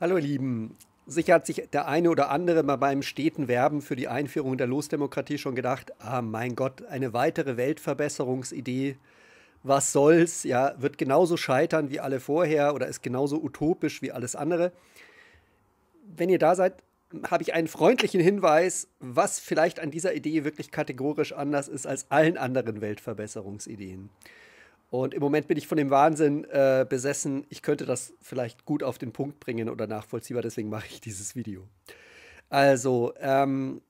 Hallo ihr Lieben. Sicher hat sich der eine oder andere mal beim steten Werben für die Einführung der Losdemokratie schon gedacht, ah mein Gott, eine weitere Weltverbesserungsidee, was soll's, ja, wird genauso scheitern wie alle vorher oder ist genauso utopisch wie alles andere. Wenn ihr da seid, habe ich einen freundlichen Hinweis, was vielleicht an dieser Idee wirklich kategorisch anders ist als allen anderen Weltverbesserungsideen. Und im Moment bin ich von dem Wahnsinn äh, besessen, ich könnte das vielleicht gut auf den Punkt bringen oder nachvollziehbar, deswegen mache ich dieses Video. Also, ähm,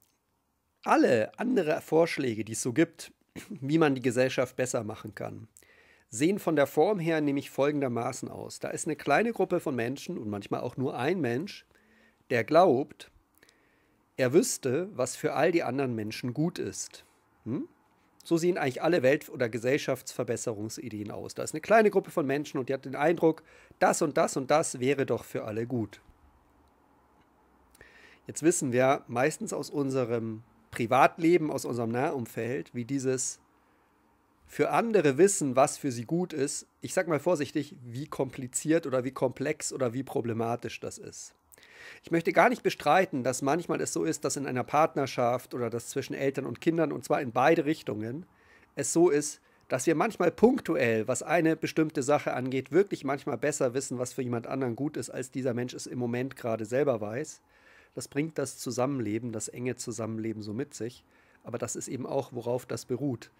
alle anderen Vorschläge, die es so gibt, wie man die Gesellschaft besser machen kann, sehen von der Form her nämlich folgendermaßen aus. Da ist eine kleine Gruppe von Menschen und manchmal auch nur ein Mensch, der glaubt, er wüsste, was für all die anderen Menschen gut ist. Hm? So sehen eigentlich alle Welt- oder Gesellschaftsverbesserungsideen aus. Da ist eine kleine Gruppe von Menschen und die hat den Eindruck, das und das und das wäre doch für alle gut. Jetzt wissen wir meistens aus unserem Privatleben, aus unserem Nahumfeld, wie dieses für andere wissen, was für sie gut ist, ich sag mal vorsichtig, wie kompliziert oder wie komplex oder wie problematisch das ist. Ich möchte gar nicht bestreiten, dass manchmal es so ist, dass in einer Partnerschaft oder das zwischen Eltern und Kindern, und zwar in beide Richtungen, es so ist, dass wir manchmal punktuell, was eine bestimmte Sache angeht, wirklich manchmal besser wissen, was für jemand anderen gut ist, als dieser Mensch es im Moment gerade selber weiß. Das bringt das Zusammenleben, das enge Zusammenleben so mit sich. Aber das ist eben auch, worauf das beruht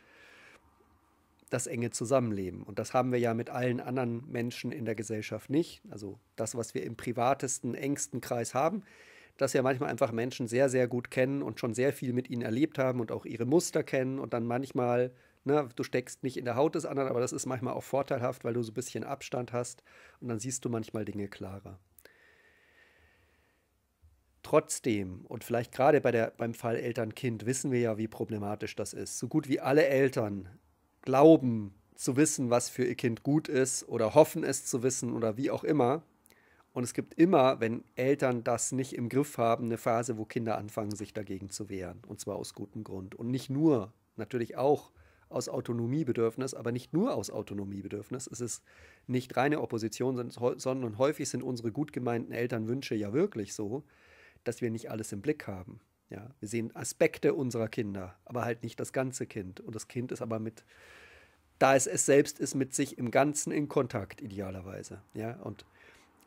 das enge Zusammenleben. Und das haben wir ja mit allen anderen Menschen in der Gesellschaft nicht. Also das, was wir im privatesten, engsten Kreis haben, dass ja manchmal einfach Menschen sehr, sehr gut kennen und schon sehr viel mit ihnen erlebt haben und auch ihre Muster kennen und dann manchmal, ne, du steckst nicht in der Haut des anderen, aber das ist manchmal auch vorteilhaft, weil du so ein bisschen Abstand hast und dann siehst du manchmal Dinge klarer. Trotzdem, und vielleicht gerade bei der, beim Fall Eltern-Kind, wissen wir ja, wie problematisch das ist. So gut wie alle Eltern glauben zu wissen, was für ihr Kind gut ist oder hoffen es zu wissen oder wie auch immer. Und es gibt immer, wenn Eltern das nicht im Griff haben, eine Phase, wo Kinder anfangen, sich dagegen zu wehren. Und zwar aus gutem Grund. Und nicht nur, natürlich auch aus Autonomiebedürfnis, aber nicht nur aus Autonomiebedürfnis. Es ist nicht reine Opposition, sondern häufig sind unsere gut gemeinten Elternwünsche ja wirklich so, dass wir nicht alles im Blick haben. Ja, wir sehen Aspekte unserer Kinder, aber halt nicht das ganze Kind. Und das Kind ist aber mit, da es es selbst ist, mit sich im Ganzen in Kontakt, idealerweise. Ja, und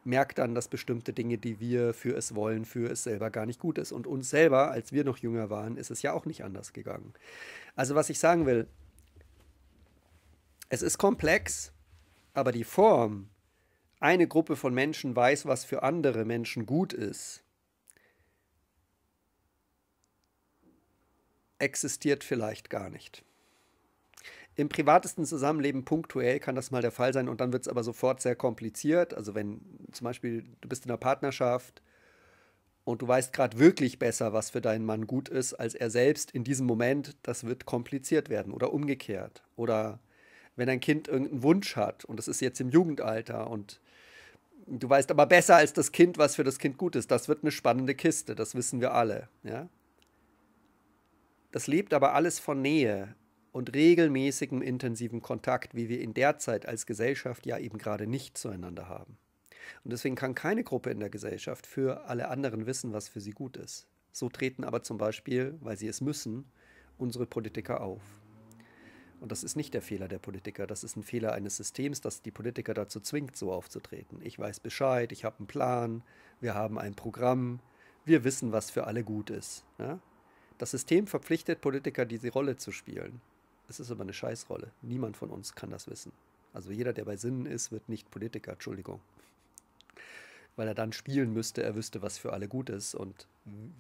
merkt dann, dass bestimmte Dinge, die wir für es wollen, für es selber gar nicht gut ist. Und uns selber, als wir noch jünger waren, ist es ja auch nicht anders gegangen. Also was ich sagen will, es ist komplex, aber die Form, eine Gruppe von Menschen weiß, was für andere Menschen gut ist, existiert vielleicht gar nicht. Im privatesten Zusammenleben punktuell kann das mal der Fall sein und dann wird es aber sofort sehr kompliziert. Also wenn zum Beispiel du bist in einer Partnerschaft und du weißt gerade wirklich besser, was für deinen Mann gut ist, als er selbst in diesem Moment, das wird kompliziert werden oder umgekehrt. Oder wenn ein Kind irgendeinen Wunsch hat und das ist jetzt im Jugendalter und du weißt aber besser als das Kind, was für das Kind gut ist, das wird eine spannende Kiste, das wissen wir alle. Ja? Das lebt aber alles von Nähe und regelmäßigem intensiven Kontakt, wie wir in der Zeit als Gesellschaft ja eben gerade nicht zueinander haben. Und deswegen kann keine Gruppe in der Gesellschaft für alle anderen wissen, was für sie gut ist. So treten aber zum Beispiel, weil sie es müssen, unsere Politiker auf. Und das ist nicht der Fehler der Politiker, das ist ein Fehler eines Systems, das die Politiker dazu zwingt, so aufzutreten. Ich weiß Bescheid, ich habe einen Plan, wir haben ein Programm, wir wissen, was für alle gut ist. Ja? Das System verpflichtet Politiker, diese Rolle zu spielen. Es ist aber eine Scheißrolle. Niemand von uns kann das wissen. Also jeder, der bei Sinnen ist, wird nicht Politiker, Entschuldigung. Weil er dann spielen müsste, er wüsste, was für alle gut ist. Und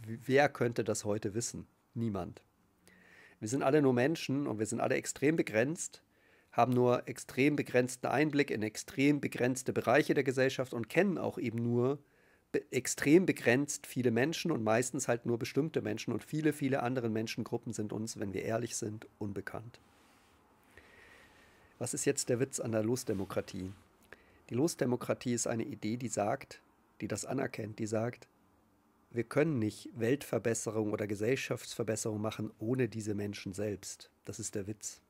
wer könnte das heute wissen? Niemand. Wir sind alle nur Menschen und wir sind alle extrem begrenzt, haben nur extrem begrenzten Einblick in extrem begrenzte Bereiche der Gesellschaft und kennen auch eben nur extrem begrenzt viele Menschen und meistens halt nur bestimmte Menschen und viele, viele andere Menschengruppen sind uns, wenn wir ehrlich sind, unbekannt. Was ist jetzt der Witz an der Losdemokratie? Die Losdemokratie ist eine Idee, die sagt, die das anerkennt, die sagt, wir können nicht Weltverbesserung oder Gesellschaftsverbesserung machen ohne diese Menschen selbst. Das ist der Witz.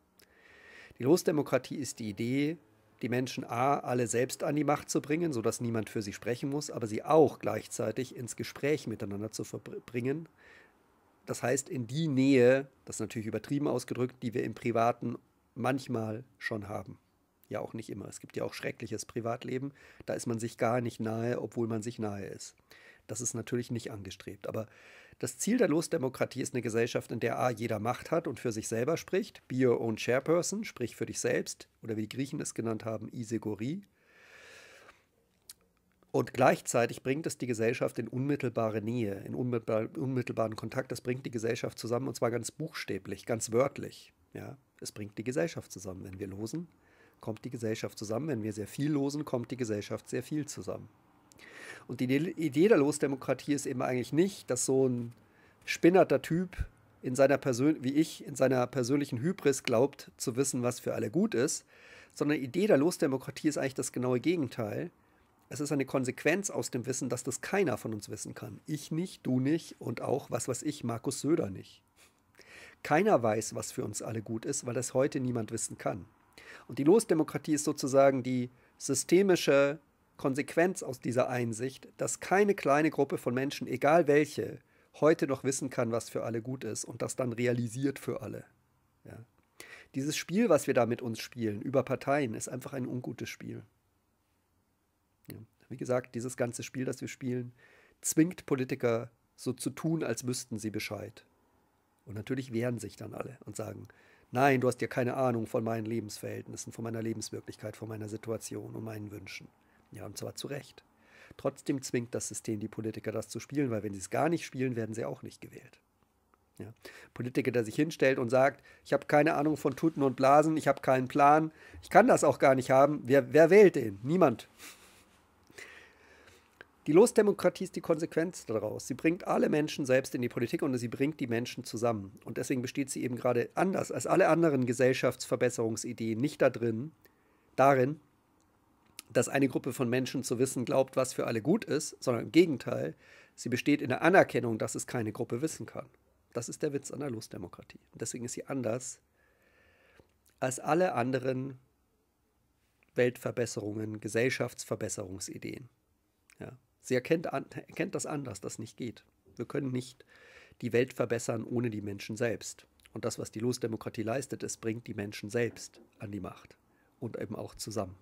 Die Losdemokratie ist die Idee, die Menschen a, alle selbst an die Macht zu bringen, sodass niemand für sie sprechen muss, aber sie auch gleichzeitig ins Gespräch miteinander zu verbringen. Das heißt, in die Nähe, das ist natürlich übertrieben ausgedrückt, die wir im Privaten manchmal schon haben. Ja, auch nicht immer. Es gibt ja auch schreckliches Privatleben. Da ist man sich gar nicht nahe, obwohl man sich nahe ist. Das ist natürlich nicht angestrebt. Aber das Ziel der Losdemokratie ist eine Gesellschaft, in der A jeder Macht hat und für sich selber spricht, be your own chairperson, sprich für dich selbst, oder wie die Griechen es genannt haben, Isegorie. Und gleichzeitig bringt es die Gesellschaft in unmittelbare Nähe, in unmittelbar, unmittelbaren Kontakt. Das bringt die Gesellschaft zusammen und zwar ganz buchstäblich, ganz wörtlich. Ja, es bringt die Gesellschaft zusammen. Wenn wir losen, kommt die Gesellschaft zusammen. Wenn wir sehr viel losen, kommt die Gesellschaft sehr viel zusammen. Und die Idee der Losdemokratie ist eben eigentlich nicht, dass so ein spinnerter Typ in seiner Persön wie ich in seiner persönlichen Hybris glaubt, zu wissen, was für alle gut ist, sondern die Idee der Losdemokratie ist eigentlich das genaue Gegenteil. Es ist eine Konsequenz aus dem Wissen, dass das keiner von uns wissen kann. Ich nicht, du nicht und auch, was weiß ich, Markus Söder nicht. Keiner weiß, was für uns alle gut ist, weil das heute niemand wissen kann. Und die Losdemokratie ist sozusagen die systemische Konsequenz aus dieser Einsicht, dass keine kleine Gruppe von Menschen, egal welche, heute noch wissen kann, was für alle gut ist und das dann realisiert für alle. Ja. Dieses Spiel, was wir da mit uns spielen, über Parteien, ist einfach ein ungutes Spiel. Ja. Wie gesagt, dieses ganze Spiel, das wir spielen, zwingt Politiker so zu tun, als wüssten sie Bescheid. Und natürlich wehren sich dann alle und sagen, nein, du hast ja keine Ahnung von meinen Lebensverhältnissen, von meiner Lebenswirklichkeit, von meiner Situation und meinen Wünschen. Ja, und zwar zu Recht. Trotzdem zwingt das System die Politiker, das zu spielen, weil wenn sie es gar nicht spielen, werden sie auch nicht gewählt. Ja. Politiker, der sich hinstellt und sagt, ich habe keine Ahnung von Tuten und Blasen, ich habe keinen Plan, ich kann das auch gar nicht haben. Wer, wer wählt den? Niemand. Die Losdemokratie ist die Konsequenz daraus. Sie bringt alle Menschen selbst in die Politik und sie bringt die Menschen zusammen. Und deswegen besteht sie eben gerade anders als alle anderen Gesellschaftsverbesserungsideen nicht da darin, dass eine Gruppe von Menschen zu wissen glaubt, was für alle gut ist, sondern im Gegenteil, sie besteht in der Anerkennung, dass es keine Gruppe wissen kann. Das ist der Witz an der Losdemokratie. deswegen ist sie anders als alle anderen Weltverbesserungen, Gesellschaftsverbesserungsideen. Ja. Sie erkennt, an, erkennt das anders, dass das nicht geht. Wir können nicht die Welt verbessern ohne die Menschen selbst. Und das, was die Losdemokratie leistet, es bringt die Menschen selbst an die Macht und eben auch zusammen.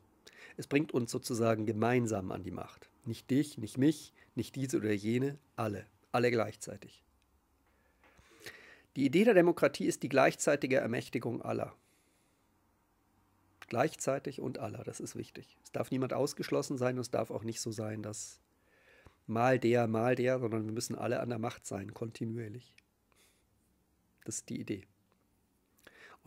Es bringt uns sozusagen gemeinsam an die Macht. Nicht dich, nicht mich, nicht diese oder jene, alle, alle gleichzeitig. Die Idee der Demokratie ist die gleichzeitige Ermächtigung aller. Gleichzeitig und aller, das ist wichtig. Es darf niemand ausgeschlossen sein und es darf auch nicht so sein, dass mal der, mal der, sondern wir müssen alle an der Macht sein, kontinuierlich. Das ist die Idee.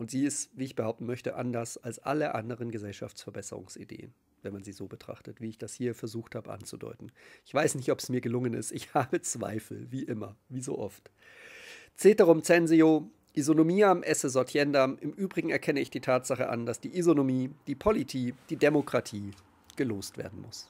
Und sie ist, wie ich behaupten möchte, anders als alle anderen Gesellschaftsverbesserungsideen, wenn man sie so betrachtet, wie ich das hier versucht habe anzudeuten. Ich weiß nicht, ob es mir gelungen ist. Ich habe Zweifel, wie immer, wie so oft. Ceterum censio, Isonomiam esse sortiendam. Im Übrigen erkenne ich die Tatsache an, dass die Isonomie, die Politie, die Demokratie gelost werden muss.